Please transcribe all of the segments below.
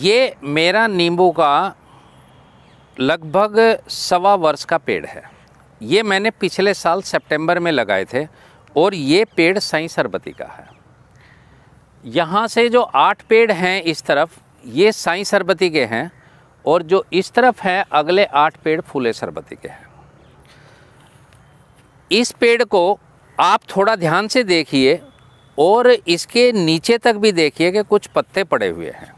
ये मेरा नींबू का लगभग सवा वर्ष का पेड़ है ये मैंने पिछले साल सितंबर में लगाए थे और ये पेड़ सई सरबती का है यहाँ से जो आठ पेड़ हैं इस तरफ ये साई सरबती के हैं और जो इस तरफ हैं अगले आठ पेड़ फूले सरबती के हैं इस पेड़ को आप थोड़ा ध्यान से देखिए और इसके नीचे तक भी देखिए कि कुछ पत्ते पड़े हुए हैं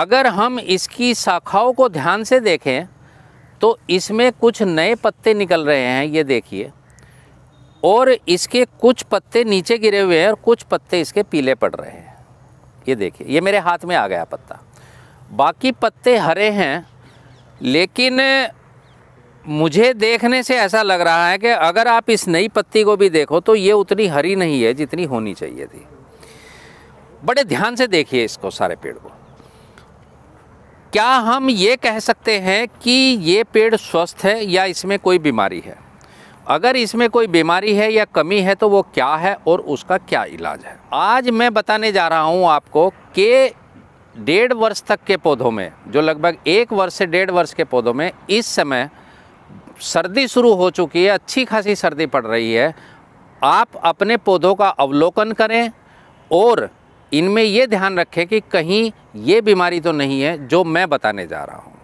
अगर हम इसकी शाखाओं को ध्यान से देखें तो इसमें कुछ नए पत्ते निकल रहे हैं ये देखिए और इसके कुछ पत्ते नीचे गिरे हुए हैं और कुछ पत्ते इसके पीले पड़ रहे हैं ये देखिए ये मेरे हाथ में आ गया पत्ता बाकी पत्ते हरे हैं लेकिन मुझे देखने से ऐसा लग रहा है कि अगर आप इस नई पत्ती को भी देखो तो ये उतनी हरी नहीं है जितनी होनी चाहिए थी बड़े ध्यान से देखिए इसको सारे पेड़ को क्या हम ये कह सकते हैं कि ये पेड़ स्वस्थ है या इसमें कोई बीमारी है अगर इसमें कोई बीमारी है या कमी है तो वो क्या है और उसका क्या इलाज है आज मैं बताने जा रहा हूँ आपको कि डेढ़ वर्ष तक के पौधों में जो लगभग एक वर्ष से डेढ़ वर्ष के पौधों में इस समय सर्दी शुरू हो चुकी है अच्छी खासी सर्दी पड़ रही है आप अपने पौधों का अवलोकन करें और इनमें ये ध्यान रखें कि कहीं ये बीमारी तो नहीं है जो मैं बताने जा रहा हूँ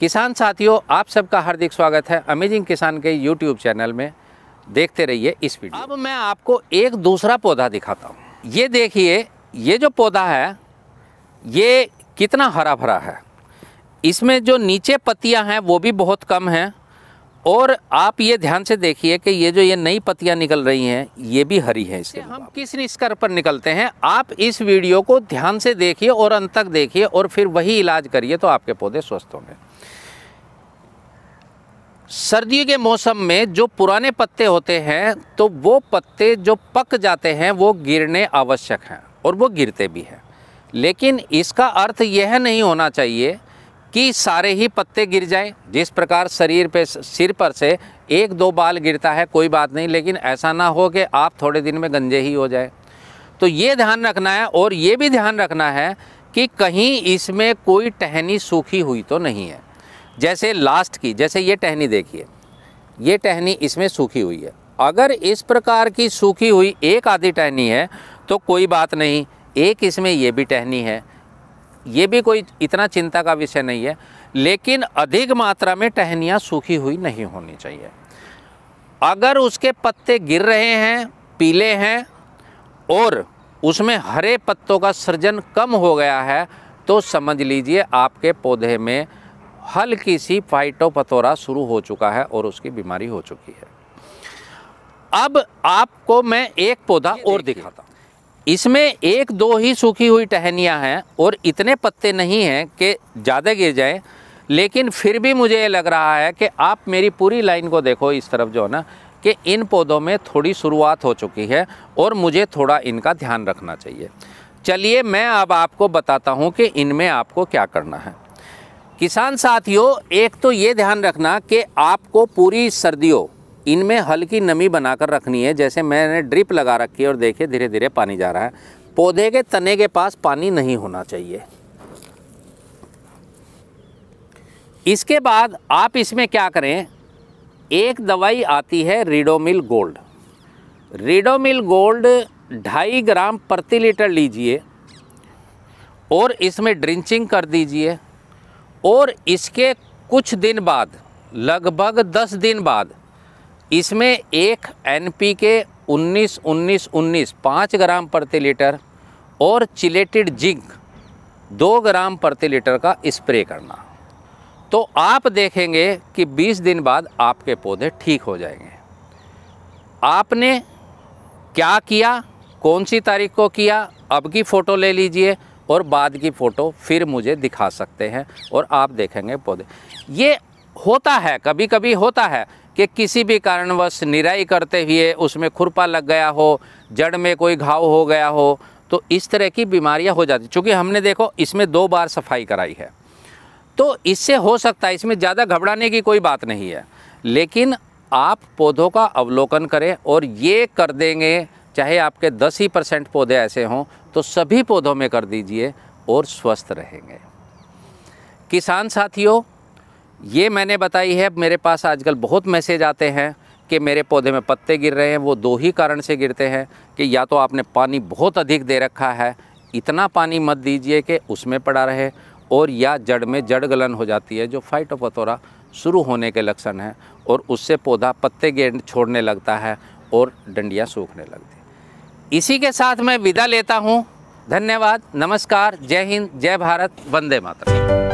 किसान साथियों आप सबका हार्दिक स्वागत है अमेजिंग किसान के यूट्यूब चैनल में देखते रहिए इस वीडियो अब मैं आपको एक दूसरा पौधा दिखाता हूँ ये देखिए ये जो पौधा है ये कितना हरा भरा है इसमें जो नीचे पत्तियाँ हैं वो भी बहुत कम हैं और आप ये ध्यान से देखिए कि ये जो ये नई पत्तियां निकल रही हैं ये भी हरी हैं इसके हम किस स्कर पर निकलते हैं आप इस वीडियो को ध्यान से देखिए और अंत तक देखिए और फिर वही इलाज करिए तो आपके पौधे स्वस्थ होंगे सर्दियों के मौसम में जो पुराने पत्ते होते हैं तो वो पत्ते जो पक जाते हैं वो गिरने आवश्यक हैं और वो गिरते भी हैं लेकिन इसका अर्थ यह नहीं होना चाहिए कि सारे ही पत्ते गिर जाएं जिस प्रकार शरीर पे सिर पर से एक दो बाल गिरता है कोई बात नहीं लेकिन ऐसा ना हो कि आप थोड़े दिन में गंजे ही हो जाए तो ये ध्यान रखना है और ये भी ध्यान रखना है कि कहीं इसमें कोई टहनी सूखी हुई तो नहीं है जैसे लास्ट की जैसे ये टहनी देखिए ये टहनी इसमें सूखी हुई है अगर इस प्रकार की सूखी हुई एक आधी टहनी है तो कोई बात नहीं एक इसमें ये भी टहनी है ये भी कोई इतना चिंता का विषय नहीं है लेकिन अधिक मात्रा में टहनियाँ सूखी हुई नहीं होनी चाहिए अगर उसके पत्ते गिर रहे हैं पीले हैं और उसमें हरे पत्तों का सृजन कम हो गया है तो समझ लीजिए आपके पौधे में हल्की सी फाइटोपथोरा शुरू हो चुका है और उसकी बीमारी हो चुकी है अब आपको मैं एक पौधा और दिखाता हूँ इसमें एक दो ही सूखी हुई टहनियाँ हैं और इतने पत्ते नहीं हैं कि ज़्यादा गिर जाए लेकिन फिर भी मुझे ये लग रहा है कि आप मेरी पूरी लाइन को देखो इस तरफ जो है ना कि इन पौधों में थोड़ी शुरुआत हो चुकी है और मुझे थोड़ा इनका ध्यान रखना चाहिए चलिए मैं अब आपको बताता हूँ कि इनमें आपको क्या करना है किसान साथियों एक तो ये ध्यान रखना कि आपको पूरी सर्दियों इनमें हल्की नमी बनाकर रखनी है जैसे मैंने ड्रिप लगा रखी है और देखिए धीरे धीरे पानी जा रहा है पौधे के तने के पास पानी नहीं होना चाहिए इसके बाद आप इसमें क्या करें एक दवाई आती है रीडोमिल गोल्ड रीडोमिल गोल्ड ढाई ग्राम प्रति लीटर लीजिए और इसमें ड्रिंचिंग कर दीजिए और इसके कुछ दिन बाद लगभग दस दिन बाद इसमें एक एन पी के उन्नीस उन्नीस उन्नीस पाँच ग्राम प्रति लीटर और चिलेटेड जिंक दो ग्राम प्रति लीटर का स्प्रे करना तो आप देखेंगे कि 20 दिन बाद आपके पौधे ठीक हो जाएंगे आपने क्या किया कौन सी तारीख को किया अब की फ़ोटो ले लीजिए और बाद की फ़ोटो फिर मुझे दिखा सकते हैं और आप देखेंगे पौधे ये होता है कभी कभी होता है कि किसी भी कारणवश निराई करते हुए उसमें खुरपा लग गया हो जड़ में कोई घाव हो गया हो तो इस तरह की बीमारियां हो जाती चूँकि हमने देखो इसमें दो बार सफाई कराई है तो इससे हो सकता है इसमें ज़्यादा घबराने की कोई बात नहीं है लेकिन आप पौधों का अवलोकन करें और ये कर देंगे चाहे आपके दस ही परसेंट पौधे ऐसे हों तो सभी पौधों में कर दीजिए और स्वस्थ रहेंगे किसान साथियों ये मैंने बताई है मेरे पास आजकल बहुत मैसेज आते हैं कि मेरे पौधे में पत्ते गिर रहे हैं वो दो ही कारण से गिरते हैं कि या तो आपने पानी बहुत अधिक दे रखा है इतना पानी मत दीजिए कि उसमें पड़ा रहे और या जड़ में जड़ गलन हो जाती है जो फाइटोपथोरा शुरू होने के लक्षण हैं और उससे पौधा पत्ते गेंद छोड़ने लगता है और डंडियाँ सूखने लगती इसी के साथ मैं विदा लेता हूँ धन्यवाद नमस्कार जय हिंद जय भारत वंदे मातरम